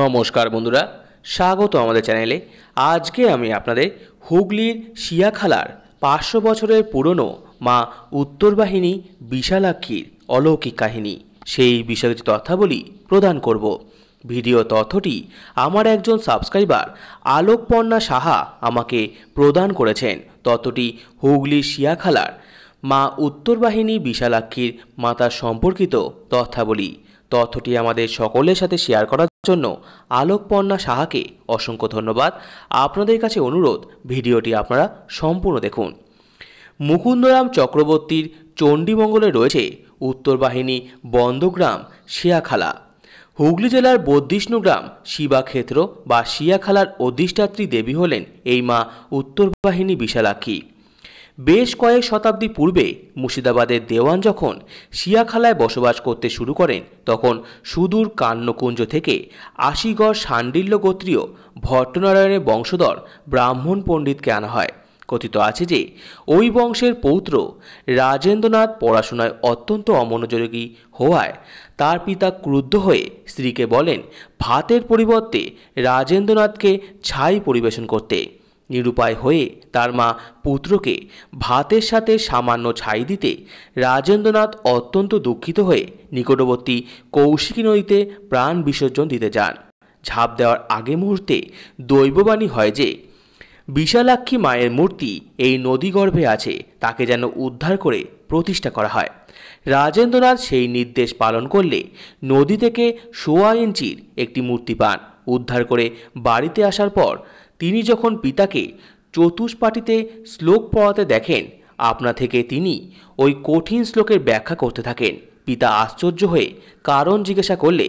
নমস্কার বন্ধুরা স্বাগত আমাদের চ্যানেলে আজকে আমি আপনাদের হুগলির শিয়াখালার পাঁচশো বছরের পুরনো মা উত্তরবাহিনী বিশালাক্ষীর অলৌকিক কাহিনী সেই বিষয়ে তথ্যাবলী প্রদান করব ভিডিও তথ্যটি আমার একজন সাবস্ক্রাইবার আলোকপর্ণা সাহা আমাকে প্রদান করেছেন তথ্যটি হুগলির শিয়াখালার মা উত্তরবাহিনী বিশালাক্ষীর মাতা সম্পর্কিত তথ্যাবলী তথ্যটি আমাদের সকলের সাথে শেয়ার করার জন্য আলোকপর্ণা সাহাকে অসংখ্য ধন্যবাদ আপনাদের কাছে অনুরোধ ভিডিওটি আপনারা সম্পূর্ণ দেখুন মুকুন্দরাম চক্রবর্তীর চণ্ডীমঙ্গলে রয়েছে উত্তর বাহিনী বন্দগ্রাম শিয়াখালা হুগলি জেলার বদ্ধিষ্ণু গ্রাম শিবাক্ষেত্র বা শিয়াখালার অধিষ্ঠাত্রী দেবী হলেন এই মা উত্তর বাহিনী বিশালাক্ষী বেশ কয়েক শতাব্দী পূর্বে মুর্শিদাবাদের দেওয়ান যখন শিয়াখালায় বসবাস করতে শুরু করেন তখন সুদূর কান্নকুঞ্জ থেকে আশিগড় সাণ্ডিল্য গোত্রীয় ভট্টনারায়ণের বংশধর ব্রাহ্মণ পণ্ডিতকে আনা হয় কথিত আছে যে ওই বংশের পৌত্র রাজেন্দ্রনাথ পড়াশোনায় অত্যন্ত অমনোযোগী হওয়ায় তার পিতা ক্রুদ্ধ হয়ে স্ত্রীকে বলেন ভাতের পরিবর্তে রাজেন্দ্রনাথকে ছাই পরিবেশন করতে নিরুপায় হয়ে তার মা পুত্রকে ভাতের সাথে সামান্য ছাই দিতে রাজেন্দ্রনাথ অত্যন্ত দুঃখিত হয়ে নিকটবর্তী কৌশিকী নদীতে প্রাণ বিসর্জন দিতে যান ঝাঁপ দেওয়ার আগে মুহূর্তে দৈববাণী হয় যে বিশালাক্ষী মায়ের মূর্তি এই নদীগর্ভে আছে তাকে যেন উদ্ধার করে প্রতিষ্ঠা করা হয় রাজেন্দ্রনাথ সেই নির্দেশ পালন করলে নদী থেকে সোয়া ইঞ্চির একটি মূর্তি পান উদ্ধার করে বাড়িতে আসার পর তিনি যখন পিতাকে চতুষ্পাটিতে শ্লোক পড়াতে দেখেন আপনা থেকে তিনি ওই কঠিন শ্লোকের ব্যাখ্যা করতে থাকেন পিতা আশ্চর্য হয়ে কারণ জিজ্ঞাসা করলে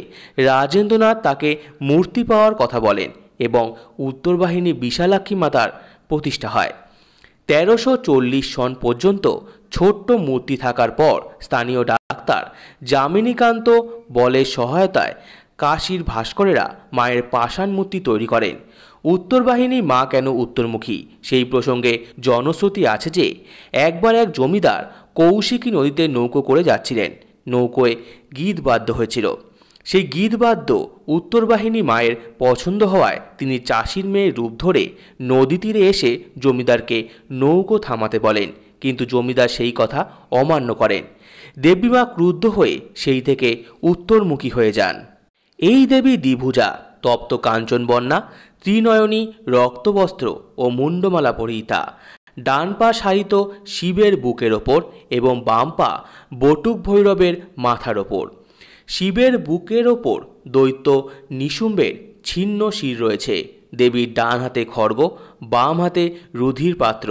রাজেন্দ্রনাথ তাকে মূর্তি পাওয়ার কথা বলেন এবং উত্তরবাহিনী বিশালাক্ষী মাতার প্রতিষ্ঠা হয় তেরোশো চল্লিশ সন পর্যন্ত ছোট্ট মূর্তি থাকার পর স্থানীয় ডাক্তার যামিনীকান্ত বলের সহায়তায় কাশীর ভাস্করেরা মায়ের পাষাণ মূর্তি তৈরি করেন উত্তর বাহিনী মা কেন উত্তরমুখী সেই প্রসঙ্গে জনশ্রুতি আছে যে একবার এক জমিদার কৌশিকী নদীতে নৌকো করে যাচ্ছিলেন নৌকোয় গীত বাদ্য হয়েছিল সেই গীতবাদ্য উত্তর বাহিনী মায়ের পছন্দ হওয়ায় তিনি চাষির মেয়ের রূপ ধরে নদী তীরে এসে জমিদারকে নৌকো থামাতে বলেন কিন্তু জমিদার সেই কথা অমান্য করেন দেবীমা ক্রুদ্ধ হয়ে সেই থেকে উত্তরমুখী হয়ে যান এই দেবী দ্বিভুজা তপ্ত কাঞ্চনবন্যা ত্রিনয়নী রক্তবস্ত্র ও মুন্ডমালা পরিহিতা ডান পা সারিত শিবের বুকের ওপর এবং বাম পা বটুক ভৈরবের মাথার ওপর শিবের বুকের ওপর দৈত্য নিশুম্বের ছিন্ন শির রয়েছে দেবীর ডান হাতে খড়গ বাম হাতে রুধির পাত্র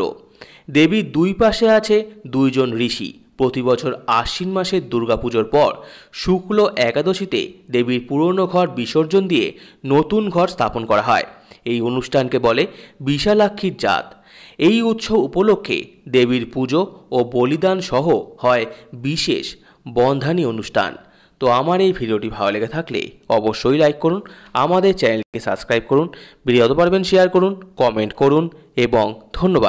দেবীর দুই পাশে আছে দুইজন ঋষি প্রতি বছর আশ্বিন মাসের দুর্গাপুজোর পর শুক্ল একাদশীতে দেবীর পুরনো ঘর বিসর্জন দিয়ে নতুন ঘর স্থাপন করা হয় এই অনুষ্ঠানকে বলে বিশালাক্ষীর জাত এই উৎসব উপলক্ষে দেবীর পুজো ও বলিদান সহ হয় বিশেষ বন্ধানী অনুষ্ঠান তো আমার এই ভিডিওটি ভালো লেগে থাকলে অবশ্যই লাইক করুন আমাদের চ্যানেলকে সাবস্ক্রাইব করুন ভিডিও পারবেন শেয়ার করুন কমেন্ট করুন এবং ধন্যবাদ